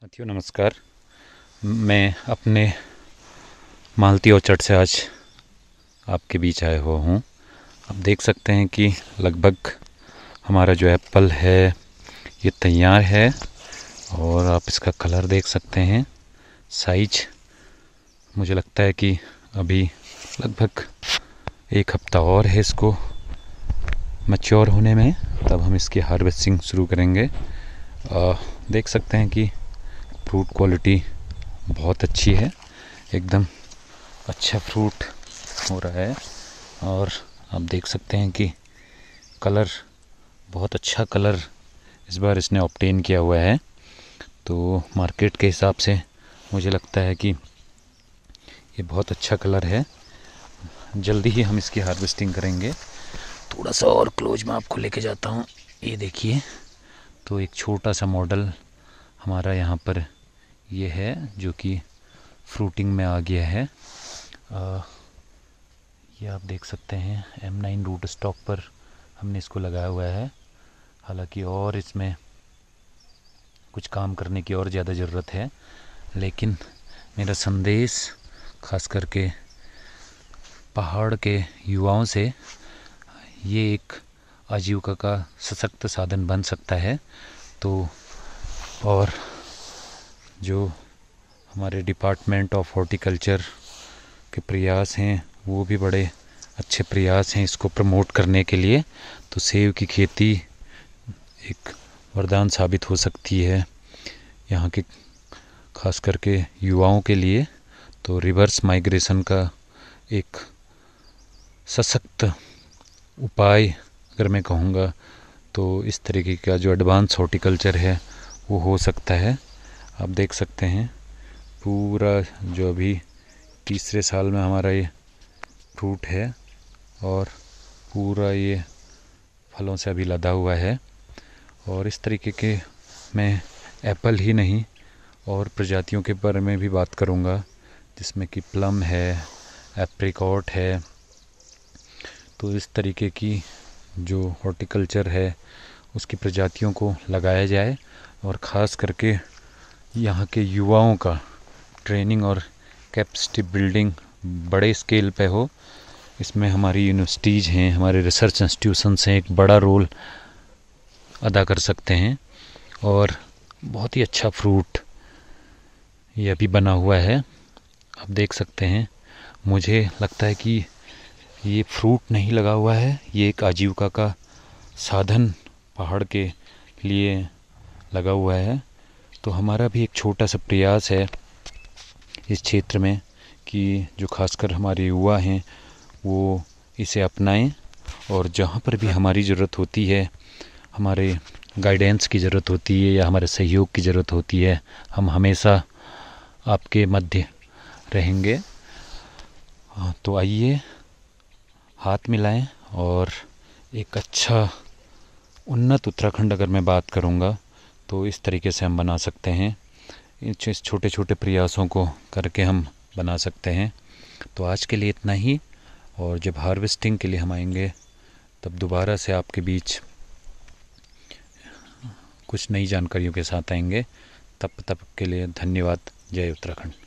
साथियों नमस्कार मैं अपने मालती औचट से आज आपके बीच आया हुआ हूँ आप देख सकते हैं कि लगभग हमारा जो एप्पल है ये तैयार है और आप इसका कलर देख सकते हैं साइज मुझे लगता है कि अभी लगभग एक हफ्ता और है इसको मच्योर होने में तब हम इसकी हार्वेस्टिंग शुरू करेंगे आ, देख सकते हैं कि फ्रूट क्वालिटी बहुत अच्छी है एकदम अच्छा फ्रूट हो रहा है और आप देख सकते हैं कि कलर बहुत अच्छा कलर इस बार इसने ऑप्टेन किया हुआ है तो मार्केट के हिसाब से मुझे लगता है कि ये बहुत अच्छा कलर है जल्दी ही हम इसकी हार्वेस्टिंग करेंगे थोड़ा सा और क्लोज में आपको लेके जाता हूँ ये देखिए तो एक छोटा सा मॉडल हमारा यहाँ पर ये है जो कि फ्रूटिंग में आ गया है आ, ये आप देख सकते हैं एम नाइन रूट स्टॉक पर हमने इसको लगाया हुआ है हालांकि और इसमें कुछ काम करने की और ज़्यादा ज़रूरत है लेकिन मेरा संदेश खास करके पहाड़ के युवाओं से ये एक आजीविका का सशक्त साधन बन सकता है तो और जो हमारे डिपार्टमेंट ऑफ हॉर्टिकल्चर के प्रयास हैं वो भी बड़े अच्छे प्रयास हैं इसको प्रमोट करने के लिए तो सेब की खेती एक वरदान साबित हो सकती है यहाँ के खास करके युवाओं के लिए तो रिवर्स माइग्रेशन का एक सशक्त उपाय अगर मैं कहूँगा तो इस तरीके का जो एडवांस हॉर्टिकल्चर है वो हो सकता है आप देख सकते हैं पूरा जो अभी तीसरे साल में हमारा ये फ्रूट है और पूरा ये फलों से अभी लदा हुआ है और इस तरीके के मैं एप्पल ही नहीं और प्रजातियों के बारे में भी बात करूँगा जिसमें कि प्लम है एप्रिकॉट है तो इस तरीके की जो हॉर्टिकल्चर है उसकी प्रजातियों को लगाया जाए और ख़ास करके यहाँ के युवाओं का ट्रेनिंग और कैपेसिटी बिल्डिंग बड़े स्केल पे हो इसमें हमारी यूनिवर्सिटीज़ हैं हमारे रिसर्च इंस्टीट्यूशनस हैं एक बड़ा रोल अदा कर सकते हैं और बहुत ही अच्छा फ्रूट ये अभी बना हुआ है आप देख सकते हैं मुझे लगता है कि ये फ्रूट नहीं लगा हुआ है ये एक आजीविका का साधन पहाड़ के लिए लगा हुआ है तो हमारा भी एक छोटा सा प्रयास है इस क्षेत्र में कि जो खासकर हमारे युवा हैं वो इसे अपनाएं और जहाँ पर भी हमारी ज़रूरत होती है हमारे गाइडेंस की ज़रूरत होती है या हमारे सहयोग की ज़रूरत होती है हम हमेशा आपके मध्य रहेंगे तो आइए हाथ मिलाएं और एक अच्छा उन्नत उत्तराखंड अगर मैं बात करूँगा तो इस तरीके से हम बना सकते हैं इस छोटे छोटे प्रयासों को करके हम बना सकते हैं तो आज के लिए इतना ही और जब हार्वेस्टिंग के लिए हम आएंगे तब दोबारा से आपके बीच कुछ नई जानकारियों के साथ आएंगे तब तब के लिए धन्यवाद जय उत्तराखंड